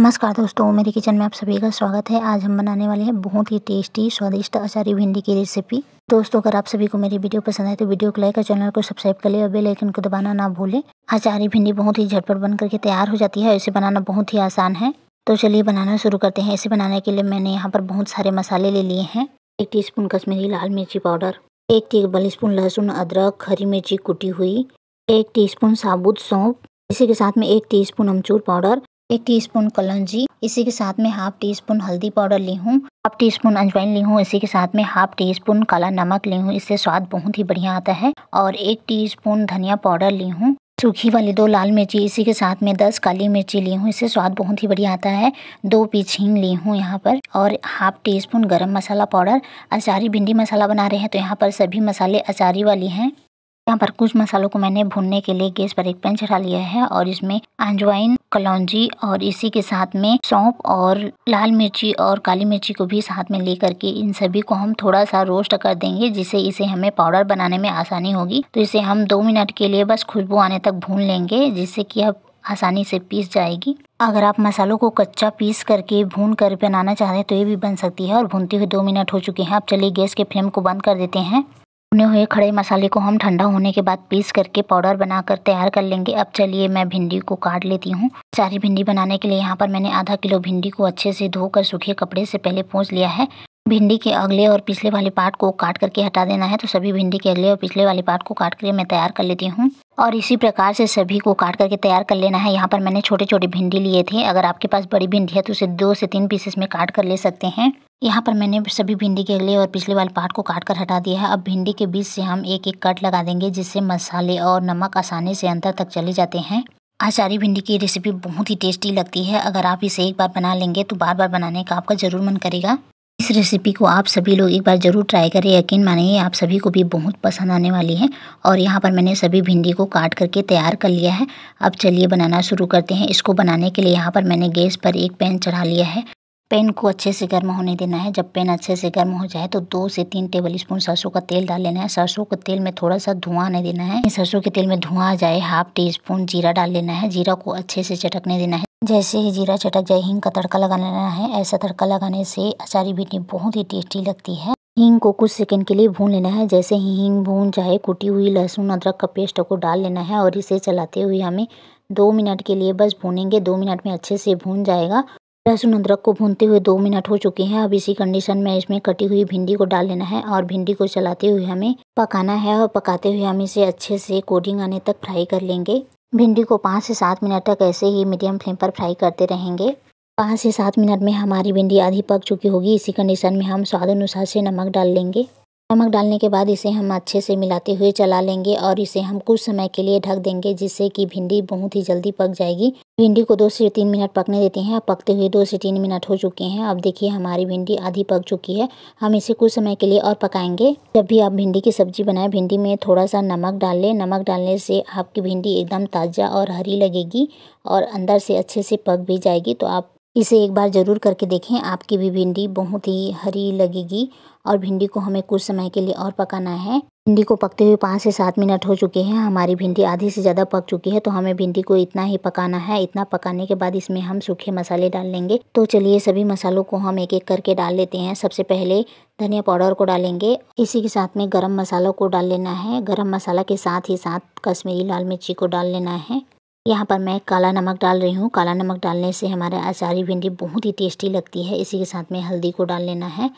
नमस्कार दोस्तों मेरे किचन में आप सभी का स्वागत है आज हम बनाने वाले हैं बहुत ही टेस्टी स्वादिष्ट अचारी भिंडी की रेसिपी दोस्तों अगर आप सभी को मेरी वीडियो पसंद आए तो वीडियो को लाइक और चैनल को सब्सक्राइब कर ले और बेल आइकन को दबाना ना भूलें अचारी भिंडी बहुत ही झटपट बन करके तैयार हो जाती है इसे बनाना बहुत ही आसान है तो चलिए बनाना शुरू करते हैं इसे बनाने के लिए मैंने यहाँ पर बहुत सारे मसाले ले लिए हैं एक टी स्पून कश्मीरी लाल मिर्ची पाउडर एक टेबल स्पून लहसुन अदरक हरी मिर्ची कुटी हुई एक स्पून साबुत सौंप इसी के साथ में एक स्पून अमचूर पाउडर एक टीस्पून कलंजी इसी के साथ में हाफ टी स्पून हल्दी पाउडर ली हूँ हाफ टी स्पून अजवाइन ली हूँ इसी के साथ में हाफ टी स्पून काला नमक ली हूँ इससे स्वाद बहुत ही बढ़िया आता है और एक टी स्पून धनिया पाउडर ली हूँ सूखी वाली दो लाल मिर्ची इसी के साथ में दस काली मिर्ची ली हूँ इससे स्वाद बहुत ही बढ़िया आता है दो पीछ हींग ली हूँ यहाँ पर और हाफ टी स्पून गर्म मसाला पाउडर अचारी भिंडी मसाला बना रहे हैं तो यहाँ पर सभी मसाले अचारी वाली हैं यहाँ पर कुछ मसालों को मैंने भूनने के लिए गैस पर एक पैन चढ़ा लिया है और इसमें अंजवाइन कलौजी और इसी के साथ में सौंप और लाल मिर्ची और काली मिर्ची को भी साथ में लेकर के इन सभी को हम थोड़ा सा रोस्ट कर देंगे जिससे इसे हमें पाउडर बनाने में आसानी होगी तो इसे हम दो मिनट के लिए बस खुशबू आने तक भून लेंगे जिससे कि अब आसानी से पीस जाएगी अगर आप मसालों को कच्चा पीस करके भून कर बनाना चाहते हैं तो ये भी बन सकती है और भूनते हुए दो मिनट हो चुके हैं आप चलिए गैस के फ्लेम को बंद कर देते हैं भुने हुए खड़े मसाले को हम ठंडा होने के बाद पीस करके पाउडर बनाकर तैयार कर लेंगे अब चलिए मैं भिंडी को काट लेती हूँ सारी भिंडी बनाने के लिए यहाँ पर मैंने आधा किलो भिंडी को अच्छे से धोकर सूखे कपड़े से पहले पोंछ लिया है भिंडी के अगले और पिछले वाले पार्ट को काट करके हटा देना है तो सभी भिंडी के अगले और पिछले वाले पार्ट को काट करके मैं तैयार कर लेती हूँ और इसी प्रकार से सभी को काट करके तैयार कर लेना है यहाँ पर मैंने छोटे छोटे भिंडी लिए थे अगर आपके पास बड़ी भिंडी है तो उसे दो से तीन पीसेस में काट कर ले सकते हैं यहाँ पर मैंने सभी भिंडी के अगले और पिछले वाले पार्ट को काट कर हटा दिया है अब भिंडी के बीच से हम एक एक कट लगा देंगे जिससे मसाले और नमक आसानी से अंतर तक चले जाते हैं आचारी भिंडी की रेसिपी बहुत ही टेस्टी लगती है अगर आप इसे एक बार बना लेंगे तो बार बार बनाने का आपका ज़रूर मन करेगा इस रेसिपी को आप सभी लोग एक बार ज़रूर ट्राई करें यकीन मानिए आप सभी को भी बहुत पसंद आने वाली है और यहाँ पर मैंने सभी भिंडी को काट करके तैयार कर लिया है अब चलिए बनाना शुरू करते हैं इसको बनाने के लिए यहाँ पर मैंने गैस पर एक पैन चढ़ा लिया है पैन को अच्छे से गर्म होने देना है जब पैन अच्छे से गर्म हो जाए तो दो से तीन टेबल स्पून सरसों का तेल डाल लेना है सरसों के तेल में थोड़ा सा धुआं आने देना है सरसों के तेल में धुआं आ जाए हाफ टी स्पून जीरा डाल लेना है जीरा को अच्छे से चटकने देना है जैसे ही जीरा चटक जाए हींग का तड़का लगा लेना है ऐसा तड़का लगाने से अचारी भिंडी बहुत ही टेस्टी लगती है हींग को कुछ सेकंड के लिए भून लेना है जैसे ही हींग भून जाए कुटी हुई लहसुन अदरक का पेस्ट को डाल लेना है और इसे चलाते हुए हमें दो मिनट के लिए बस भूनेंगे दो मिनट में अच्छे से भून जाएगा लहसुन अदरक को भूनते हुए दो मिनट हो चुके हैं अब इसी कंडीशन में इसमें कटी हुई भिंडी को डाल लेना है और भिंडी को चलाते हुए हमें पकाना है और पकाते हुए हम इसे अच्छे से कोडिंग आने तक फ्राई कर लेंगे भिंडी को पाँच से सात मिनट तक ऐसे ही मीडियम फ्लेम पर फ्राई करते रहेंगे पाँच से सात मिनट में हमारी भिंडी आधी पक चुकी होगी इसी कंडीशन में हम स्वाद अनुसार से नमक डाल लेंगे नमक डालने के बाद इसे हम अच्छे से मिलाते हुए चला लेंगे और इसे हम कुछ समय के लिए ढक देंगे जिससे कि भिंडी बहुत ही जल्दी पक जाएगी भिंडी को दो से तीन मिनट पकने देते हैं पकते हुए दो से तीन मिनट हो चुके हैं अब देखिए हमारी भिंडी आधी पक चुकी है हम इसे कुछ समय के लिए और पकाएंगे जब भी आप भिंडी की सब्जी बनाएं भिंडी में थोड़ा सा नमक डाल लें नमक डालने से आपकी भिंडी एकदम ताज़ा और हरी लगेगी और अंदर से अच्छे से पक भी जाएगी तो आप इसे एक बार ज़रूर करके देखें आपकी भी भिंडी बहुत ही हरी लगेगी और भिंडी को हमें कुछ समय के लिए और पकाना है भिंडी को पकते हुए पाँच से सात मिनट हो चुके हैं हमारी भिंडी आधी से ज़्यादा पक चुकी है तो हमें भिंडी को इतना ही पकाना है इतना पकाने के बाद इसमें हम सूखे मसाले डाल लेंगे तो चलिए सभी मसालों को हम एक एक करके डाल लेते हैं सबसे पहले धनिया पाउडर को डालेंगे इसी के साथ में गर्म मसालों को डाल लेना है गर्म मसाला के साथ ही साथ कश्मीरी लाल मिर्ची को डाल लेना है यहाँ पर मैं काला नमक डाल रही हूँ काला नमक डालने से हमारे अचारी भिंडी बहुत ही टेस्टी लगती है इसी के साथ में हल्दी को डाल लेना है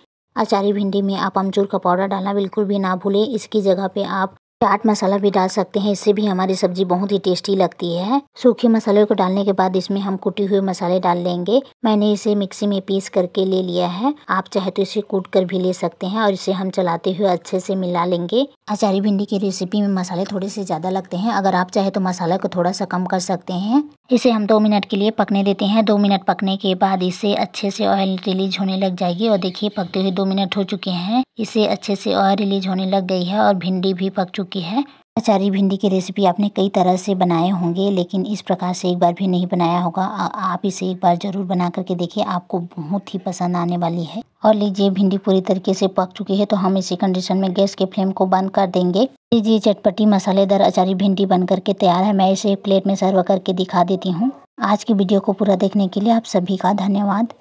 अचारी भिंडी में आप अमचूर का पाउडर डालना बिल्कुल भी ना भूलें इसकी जगह पे आप चाट मसाला भी डाल सकते हैं इससे भी हमारी सब्जी बहुत ही टेस्टी लगती है सूखे मसाले को डालने के बाद इसमें हम कूटे हुए मसाले डाल लेंगे मैंने इसे मिक्सी में पीस करके ले लिया है आप चाहे तो इसे कूट कर भी ले सकते हैं और इसे हम चलाते हुए अच्छे से मिला लेंगे अचारी भिंडी की रेसिपी में मसाले थोड़े से ज्यादा लगते हैं अगर आप चाहे तो मसाला को थोड़ा सा कम कर सकते हैं इसे हम दो मिनट के लिए पकने देते हैं दो मिनट पकने के बाद इसे अच्छे से ऑयल रिलीज होने लग जाएगी और देखिए पकते हुए दो मिनट हो चुके हैं इसे अच्छे से ऑयल रिलीज होने लग गई है और भिंडी भी पक चुकी चुकी है अचारी भिंडी की रेसिपी आपने कई तरह से बनाए होंगे लेकिन इस प्रकार से एक बार भी नहीं बनाया होगा आप इसे एक बार ज़रूर बना करके देखिए आपको बहुत ही पसंद आने वाली है और लीजिए भिंडी पूरी तरीके से पक चुकी है तो हम इसी कंडीशन में गैस के फ्लेम को बंद कर देंगे लीजिए चटपटी मसालेदार अचारी भिंडी बन करके तैयार है मैं इसे प्लेट में सर्व करके दिखा देती हूँ आज की वीडियो को पूरा देखने के लिए आप सभी का धन्यवाद